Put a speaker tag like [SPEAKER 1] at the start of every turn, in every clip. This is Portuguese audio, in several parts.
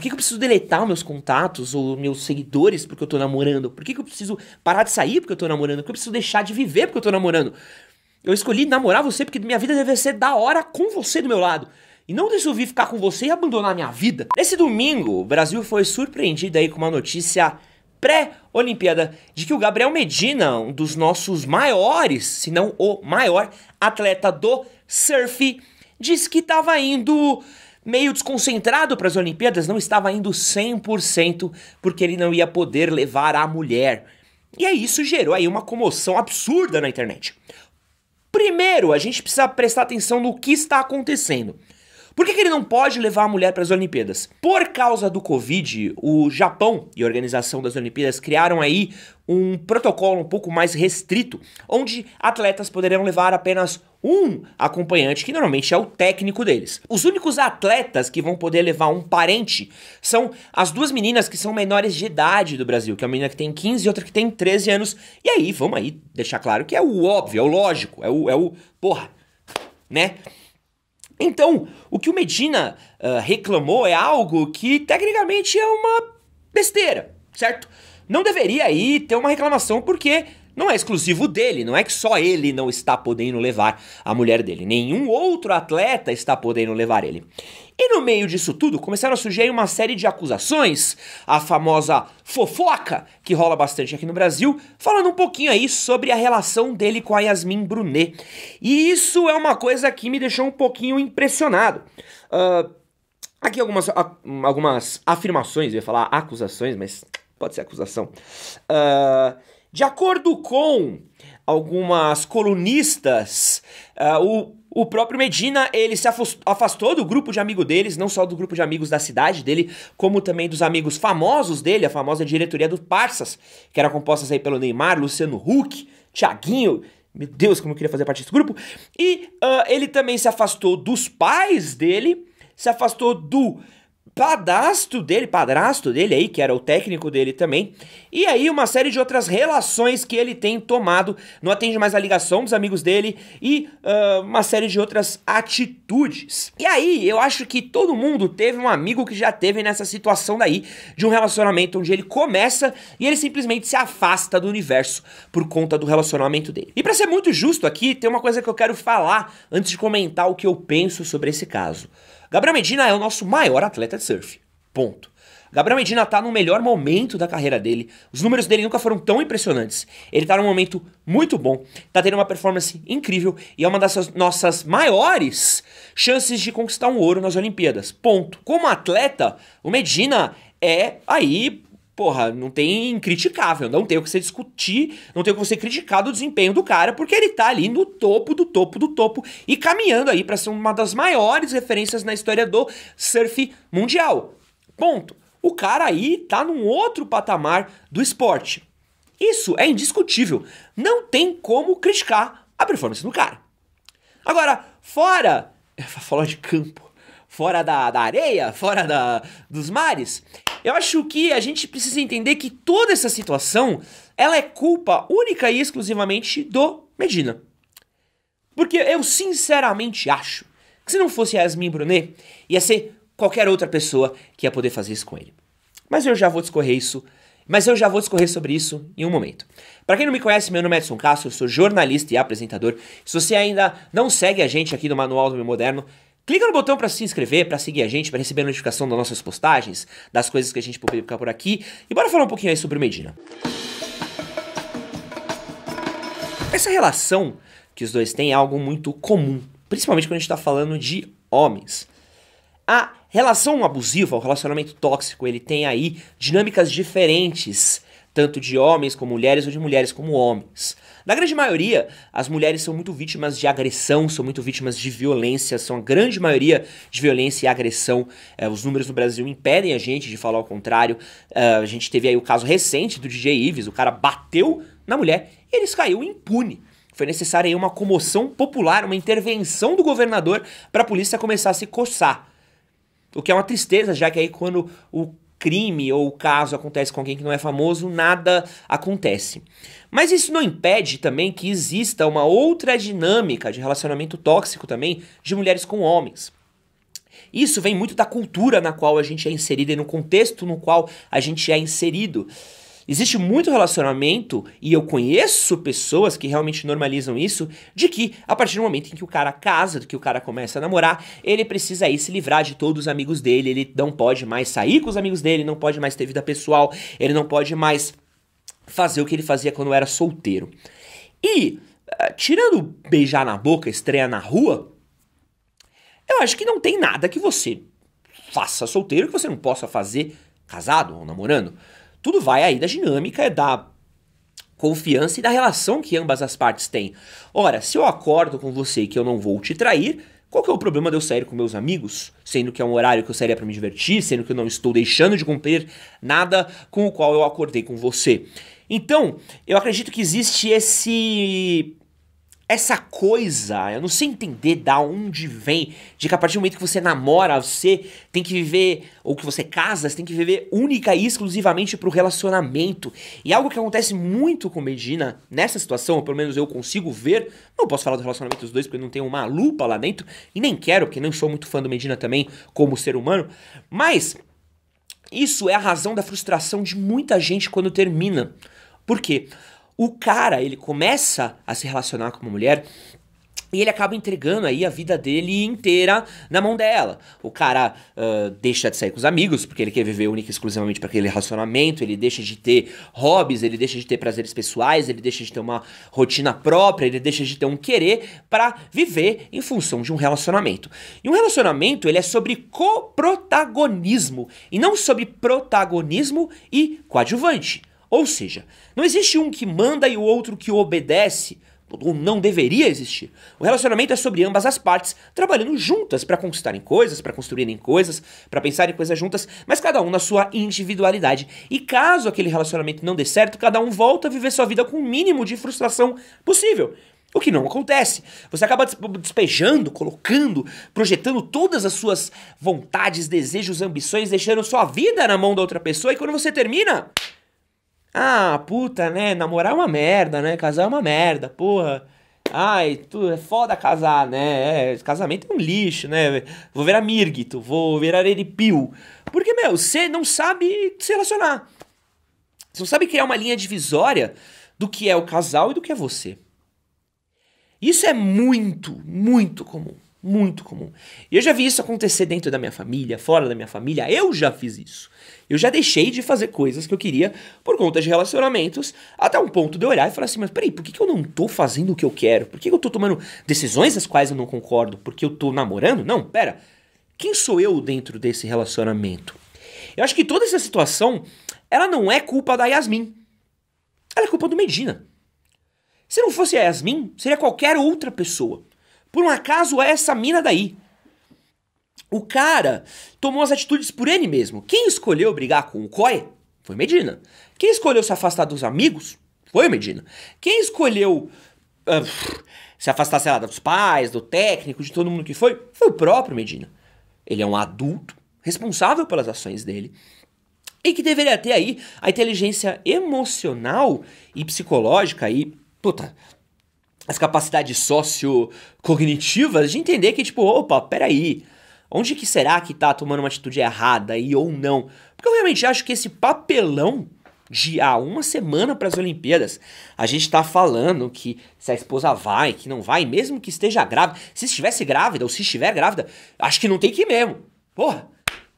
[SPEAKER 1] Por que, que eu preciso deletar meus contatos ou meus seguidores porque eu tô namorando? Por que, que eu preciso parar de sair porque eu tô namorando? Por que eu preciso deixar de viver porque eu tô namorando? Eu escolhi namorar você porque minha vida deve ser da hora com você do meu lado. E não resolvi ficar com você e abandonar minha vida. Nesse domingo, o Brasil foi surpreendido aí com uma notícia pré-Olimpíada de que o Gabriel Medina, um dos nossos maiores, se não o maior atleta do surf, disse que estava indo meio desconcentrado para as Olimpíadas, não estava indo 100% porque ele não ia poder levar a mulher. E aí isso gerou aí uma comoção absurda na internet. Primeiro, a gente precisa prestar atenção no que está acontecendo. Por que, que ele não pode levar a mulher para as Olimpíadas? Por causa do Covid, o Japão e a organização das Olimpíadas criaram aí um protocolo um pouco mais restrito, onde atletas poderão levar apenas um acompanhante, que normalmente é o técnico deles. Os únicos atletas que vão poder levar um parente são as duas meninas que são menores de idade do Brasil, que é uma menina que tem 15 e outra que tem 13 anos. E aí, vamos aí deixar claro que é o óbvio, é o lógico, é o, é o porra, né? Então, o que o Medina uh, reclamou é algo que tecnicamente é uma besteira, certo? não deveria aí ter uma reclamação, porque não é exclusivo dele, não é que só ele não está podendo levar a mulher dele, nenhum outro atleta está podendo levar ele. E no meio disso tudo, começaram a surgir uma série de acusações, a famosa fofoca que rola bastante aqui no Brasil, falando um pouquinho aí sobre a relação dele com a Yasmin Brunet. E isso é uma coisa que me deixou um pouquinho impressionado. Uh, aqui algumas, ah, algumas afirmações, eu ia falar acusações, mas pode ser acusação. Uh, de acordo com algumas colunistas, uh, o, o próprio Medina ele se afastou do grupo de amigo deles, não só do grupo de amigos da cidade dele, como também dos amigos famosos dele, a famosa diretoria do Parsas, que era composta aí pelo Neymar, Luciano Huck, Thiaguinho, meu Deus, como eu queria fazer parte desse grupo. E uh, ele também se afastou dos pais dele, se afastou do padastro dele, padrasto dele aí, que era o técnico dele também, e aí uma série de outras relações que ele tem tomado, não atende mais a ligação dos amigos dele e uh, uma série de outras atitudes. E aí eu acho que todo mundo teve um amigo que já teve nessa situação daí, de um relacionamento onde ele começa e ele simplesmente se afasta do universo por conta do relacionamento dele. E para ser muito justo aqui, tem uma coisa que eu quero falar antes de comentar o que eu penso sobre esse caso. Gabriel Medina é o nosso maior atleta de surf. Ponto. Gabriel Medina tá no melhor momento da carreira dele. Os números dele nunca foram tão impressionantes. Ele tá num momento muito bom, tá tendo uma performance incrível e é uma das nossas maiores chances de conquistar um ouro nas Olimpíadas. Ponto. Como atleta, o Medina é aí porra, não tem incriticável, não tem o que você discutir, não tem o que você criticar do desempenho do cara, porque ele tá ali no topo do topo do topo e caminhando aí para ser uma das maiores referências na história do surf mundial. Ponto. O cara aí tá num outro patamar do esporte. Isso é indiscutível. Não tem como criticar a performance do cara. Agora, fora, fora de campo, fora da, da areia, fora da, dos mares. Eu acho que a gente precisa entender que toda essa situação ela é culpa única e exclusivamente do Medina. Porque eu sinceramente acho que se não fosse Yasmin Brunet, ia ser qualquer outra pessoa que ia poder fazer isso com ele. Mas eu já vou discorrer isso mas eu já vou discorrer sobre isso em um momento. Para quem não me conhece, meu nome é Edson Castro, eu sou jornalista e apresentador. Se você ainda não segue a gente aqui no Manual do Meu Moderno, Clica no botão para se inscrever, para seguir a gente, para receber a notificação das nossas postagens, das coisas que a gente publica por aqui. E bora falar um pouquinho aí sobre Medina. Essa relação que os dois têm é algo muito comum, principalmente quando a gente está falando de homens. A relação abusiva, o relacionamento tóxico, ele tem aí dinâmicas diferentes tanto de homens como mulheres ou de mulheres como homens. Na grande maioria, as mulheres são muito vítimas de agressão, são muito vítimas de violência, são a grande maioria de violência e agressão. É, os números no Brasil impedem a gente de falar o contrário. É, a gente teve aí o caso recente do DJ Ives, o cara bateu na mulher e ele caiu impune. Foi necessária aí uma comoção popular, uma intervenção do governador para a polícia começar a se coçar. O que é uma tristeza, já que aí quando o crime ou o caso acontece com alguém que não é famoso, nada acontece. Mas isso não impede também que exista uma outra dinâmica de relacionamento tóxico também de mulheres com homens. Isso vem muito da cultura na qual a gente é inserido e no contexto no qual a gente é inserido. Existe muito relacionamento, e eu conheço pessoas que realmente normalizam isso, de que a partir do momento em que o cara casa, que o cara começa a namorar, ele precisa aí se livrar de todos os amigos dele, ele não pode mais sair com os amigos dele, não pode mais ter vida pessoal, ele não pode mais fazer o que ele fazia quando era solteiro. E, eh, tirando beijar na boca, estreia na rua, eu acho que não tem nada que você faça solteiro que você não possa fazer casado ou namorando. Tudo vai aí da dinâmica, da confiança e da relação que ambas as partes têm. Ora, se eu acordo com você que eu não vou te trair, qual que é o problema de eu sair com meus amigos? Sendo que é um horário que eu sairia para me divertir, sendo que eu não estou deixando de cumprir nada com o qual eu acordei com você. Então, eu acredito que existe esse essa coisa, eu não sei entender da onde vem, de que a partir do momento que você namora, você tem que viver, ou que você casa, você tem que viver única e exclusivamente pro relacionamento. E algo que acontece muito com Medina nessa situação, ou pelo menos eu consigo ver, não posso falar do relacionamento dos dois porque não tem uma lupa lá dentro, e nem quero, porque não sou muito fã do Medina também como ser humano, mas isso é a razão da frustração de muita gente quando termina. Por quê? o cara, ele começa a se relacionar com uma mulher e ele acaba entregando aí a vida dele inteira na mão dela. O cara uh, deixa de sair com os amigos, porque ele quer viver única e exclusivamente para aquele relacionamento, ele deixa de ter hobbies, ele deixa de ter prazeres pessoais, ele deixa de ter uma rotina própria, ele deixa de ter um querer para viver em função de um relacionamento. E um relacionamento, ele é sobre coprotagonismo, e não sobre protagonismo e coadjuvante. Ou seja, não existe um que manda e o outro que obedece, ou não deveria existir. O relacionamento é sobre ambas as partes trabalhando juntas para conquistarem coisas, para construírem coisas, para pensarem coisas juntas, mas cada um na sua individualidade. E caso aquele relacionamento não dê certo, cada um volta a viver sua vida com o mínimo de frustração possível. O que não acontece. Você acaba despejando, colocando, projetando todas as suas vontades, desejos, ambições, deixando sua vida na mão da outra pessoa e quando você termina, ah, puta, né? Namorar é uma merda, né? Casar é uma merda, porra. Ai, tu, é foda casar, né? É, casamento é um lixo, né? Vou ver a Mirgito, vou ver a Porque, meu, você não sabe se relacionar. Você não sabe criar uma linha divisória do que é o casal e do que é você. Isso é muito, muito comum. Muito comum. E eu já vi isso acontecer dentro da minha família, fora da minha família, eu já fiz isso. Eu já deixei de fazer coisas que eu queria por conta de relacionamentos, até um ponto de eu olhar e falar assim: mas peraí, por que, que eu não tô fazendo o que eu quero? Por que, eu tô tomando decisões das quais eu não concordo? Porque eu tô namorando? Não, pera. Quem sou eu dentro desse relacionamento? Eu acho que toda essa situação, ela não é culpa da Yasmin. Ela é culpa do Medina. Se não fosse a Yasmin, seria qualquer outra pessoa. Por um acaso é essa mina daí. O cara tomou as atitudes por ele mesmo. Quem escolheu brigar com o COI foi Medina. Quem escolheu se afastar dos amigos foi Medina. Quem escolheu uh, se afastar, sei lá, dos pais, do técnico, de todo mundo que foi, foi o próprio Medina. Ele é um adulto responsável pelas ações dele e que deveria ter aí a inteligência emocional e psicológica e, puta, as capacidades sociocognitivas de entender que, tipo, opa, peraí, onde que será que tá tomando uma atitude errada e ou não? Porque eu realmente acho que esse papelão de há ah, uma semana para as Olimpíadas, a gente está falando que se a esposa vai, que não vai, mesmo que esteja grávida, se estivesse grávida ou se estiver grávida, acho que não tem que ir mesmo. Porra,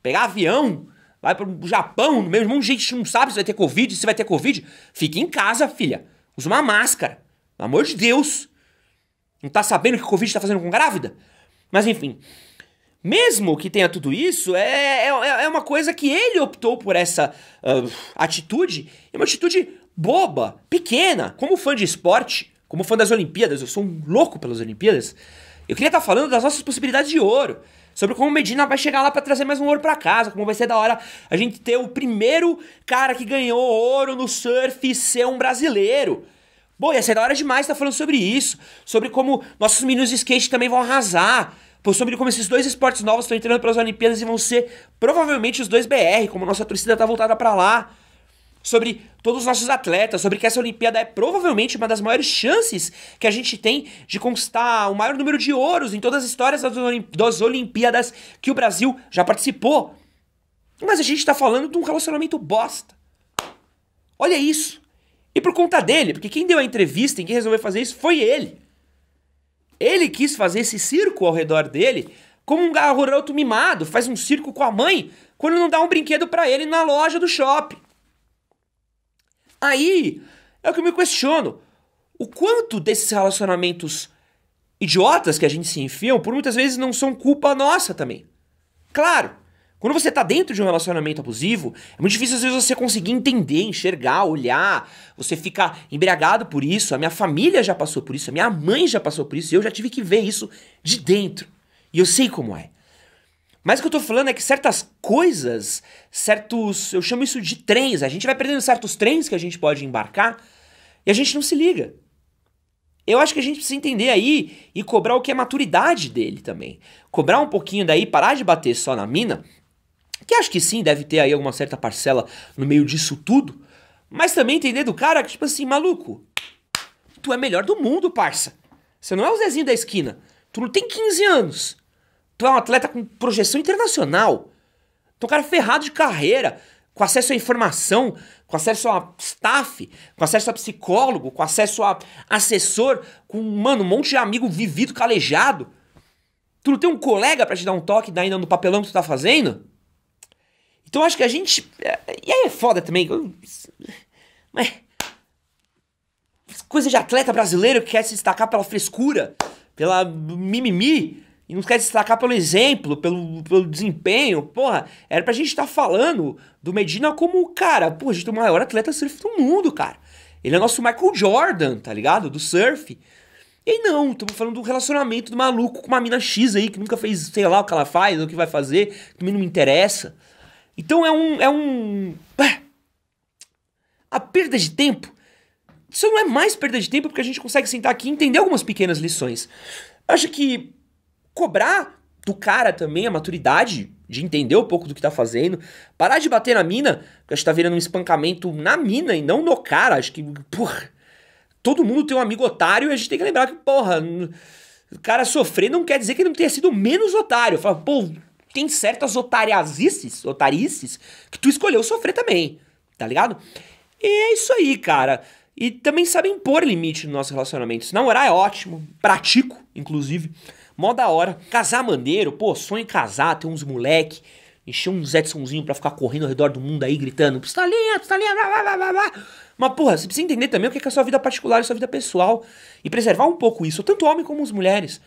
[SPEAKER 1] pegar avião, vai para o Japão, no mesmo mundo, gente não sabe se vai ter Covid, se vai ter Covid. Fica em casa, filha. Usa uma máscara. Pelo amor de Deus! Não tá sabendo o que o Covid tá fazendo com grávida? Mas enfim. Mesmo que tenha tudo isso, é, é, é uma coisa que ele optou por essa uh, atitude. É uma atitude boba, pequena. Como fã de esporte, como fã das Olimpíadas, eu sou um louco pelas Olimpíadas. Eu queria estar tá falando das nossas possibilidades de ouro. Sobre como o Medina vai chegar lá para trazer mais um ouro para casa, como vai ser da hora a gente ter o primeiro cara que ganhou ouro no surf ser um brasileiro. Pô, ia ser da hora demais estar tá falando sobre isso. Sobre como nossos meninos de skate também vão arrasar. sobre como esses dois esportes novos estão entrando para as Olimpíadas e vão ser provavelmente os dois BR, como nossa torcida tá voltada para lá. Sobre todos os nossos atletas, sobre que essa Olimpíada é provavelmente uma das maiores chances que a gente tem de conquistar o maior número de ouros em todas as histórias das, Olim das Olimpíadas que o Brasil já participou. Mas a gente tá falando de um relacionamento bosta. Olha isso. E por conta dele, porque quem deu a entrevista e quem resolveu fazer isso foi ele. Ele quis fazer esse circo ao redor dele, como um garoto mimado faz um circo com a mãe quando não dá um brinquedo para ele na loja do shopping. Aí é o que eu me questiono. O quanto desses relacionamentos idiotas que a gente se enfiam, por muitas vezes não são culpa nossa também. Claro, quando você tá dentro de um relacionamento abusivo, é muito difícil às vezes você conseguir entender, enxergar, olhar. Você fica embriagado por isso. A minha família já passou por isso, a minha mãe já passou por isso, e eu já tive que ver isso de dentro. E eu sei como é. Mas o que eu tô falando é que certas coisas, certos. Eu chamo isso de trens. A gente vai perdendo certos trens que a gente pode embarcar e a gente não se liga. Eu acho que a gente precisa entender aí e cobrar o que é maturidade dele também. Cobrar um pouquinho daí, parar de bater só na mina que acho que sim, deve ter aí alguma certa parcela no meio disso tudo, mas também entender do cara que, tipo assim, maluco, tu é melhor do mundo, parça. Você não é o Zezinho da esquina. Tu não tem 15 anos. Tu é um atleta com projeção internacional. Tu é um cara ferrado de carreira, com acesso à informação, com acesso a staff, com acesso a psicólogo, com acesso a assessor, com, mano, um monte de amigo vivido, calejado. Tu não tem um colega para te dar um toque ainda no papelão que tu tá fazendo? Então acho que a gente. Eh, e aí é foda também. Mas. Coisa de atleta brasileiro que quer se destacar pela frescura, pela mimimi, e não quer se destacar pelo exemplo, pelo, pelo desempenho. Porra, era pra gente estar tá falando do Medina como, cara, pô, a gente é o maior atleta surf do mundo, cara. Ele é nosso Michael Jordan, tá ligado? Do surf. E não, estamos falando do relacionamento do maluco com uma mina X aí, que nunca fez, sei lá, o que ela faz, ou o que vai fazer, que também não me interessa. Então é um. É um. É. A perda de tempo. Isso não é mais perda de tempo porque a gente consegue sentar aqui e entender algumas pequenas lições. Acho que cobrar do cara também a maturidade de entender um pouco do que tá fazendo, parar de bater na mina, porque acho que tá virando um espancamento na mina e não no cara. Acho que, porra, todo mundo tem um amigo otário e a gente tem que lembrar que, porra, o cara sofrer não quer dizer que ele não tenha sido menos otário. Fala, pô, tem certas otariasices, otarices, que tu escolheu sofrer também, tá ligado? E é isso aí, cara. E também sabe impor limite nos nossos relacionamentos. Namorar é ótimo, pratico, inclusive. Mó da hora. Casar maneiro, pô, sonho em casar, ter uns moleque, encher uns Edsonzinho pra ficar correndo ao redor do mundo aí, gritando, pistolinha, pistolinha, blá, blá, blá, blá. Mas, porra, você precisa entender também o é que é a sua vida particular e a sua vida pessoal. E preservar um pouco isso, tanto homem como as mulheres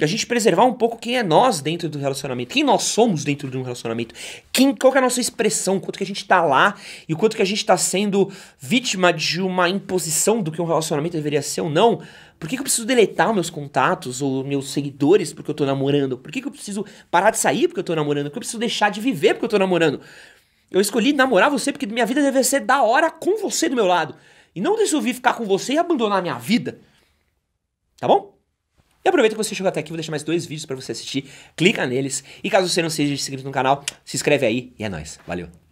[SPEAKER 1] a gente preservar um pouco quem é nós dentro do relacionamento, quem nós somos dentro de um relacionamento, quem, qual que é a nossa expressão, quanto que a gente tá lá e o quanto que a gente tá sendo vítima de uma imposição do que um relacionamento deveria ser ou não. Por que, que eu preciso deletar meus contatos ou meus seguidores porque eu tô namorando? Por que, que eu preciso parar de sair porque eu tô namorando? Por que eu preciso deixar de viver porque eu tô namorando? Eu escolhi namorar você porque minha vida deve ser da hora com você do meu lado. E não resolvi ficar com você e abandonar minha vida. Tá bom? E aproveita que você chegou até aqui, vou deixar mais dois vídeos para você assistir. Clica neles. E caso você não seja inscrito no canal, se inscreve aí e é nóis. Valeu!